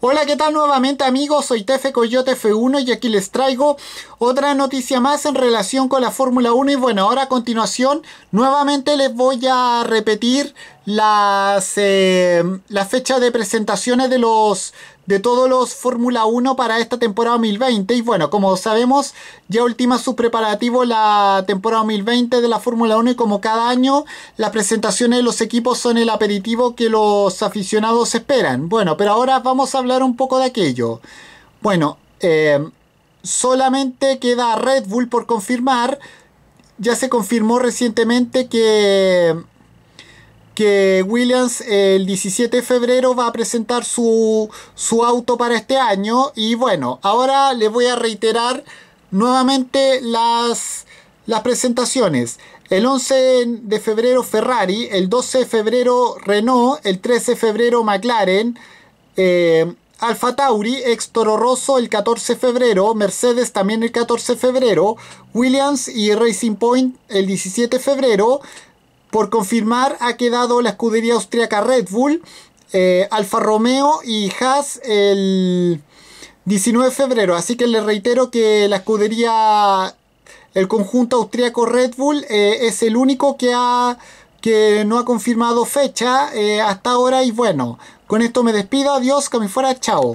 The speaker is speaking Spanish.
Hola, ¿qué tal nuevamente amigos? Soy Tefe Coyote F1 y aquí les traigo otra noticia más en relación con la Fórmula 1 y bueno, ahora a continuación nuevamente les voy a repetir las, eh, la fecha de presentaciones de los de todos los Fórmula 1 para esta temporada 2020 y bueno, como sabemos, ya ultima su preparativo la temporada 2020 de la Fórmula 1 y como cada año, las presentaciones de los equipos son el aperitivo que los aficionados esperan. Bueno, pero ahora vamos a hablar un poco de aquello. Bueno, eh, solamente queda Red Bull por confirmar. Ya se confirmó recientemente que que Williams el 17 de febrero va a presentar su, auto para este año. Y bueno, ahora les voy a reiterar nuevamente las, las presentaciones. El 11 de febrero Ferrari, el 12 de febrero Renault, el 13 de febrero McLaren, eh, Alfa Tauri, ex Toro Rosso el 14 de febrero, Mercedes también el 14 de febrero, Williams y Racing Point el 17 de febrero, por confirmar ha quedado la escudería austríaca Red Bull, eh, Alfa Romeo y Haas el 19 de febrero. Así que les reitero que la escudería, el conjunto austríaco Red Bull eh, es el único que, ha, que no ha confirmado fecha eh, hasta ahora y bueno, con esto me despido, adiós, que fuera, chao.